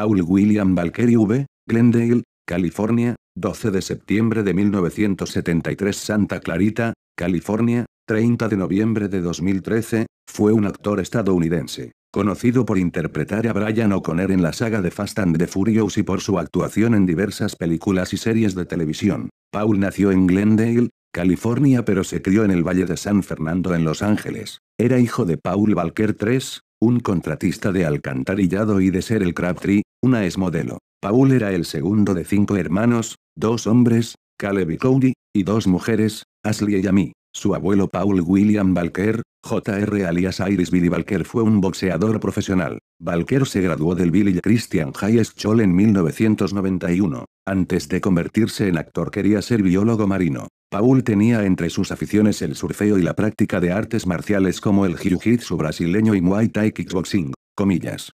Paul William Valkyrie V, Glendale, California, 12 de septiembre de 1973 Santa Clarita, California, 30 de noviembre de 2013, fue un actor estadounidense, conocido por interpretar a Brian O'Connor en la saga de Fast and the Furious y por su actuación en diversas películas y series de televisión. Paul nació en Glendale, California pero se crió en el Valle de San Fernando en Los Ángeles. Era hijo de Paul Walker III, un contratista de alcantarillado y de ser el Crabtree, una es modelo. Paul era el segundo de cinco hermanos, dos hombres, Caleb y Cody, y dos mujeres, Ashley y Amy. Su abuelo Paul William Balker, J.R. alias Iris Billy Balker fue un boxeador profesional. Balker se graduó del Billy Christian High School en 1991. Antes de convertirse en actor quería ser biólogo marino. Paul tenía entre sus aficiones el surfeo y la práctica de artes marciales como el jiu-jitsu brasileño y muay thai kickboxing. Comillas.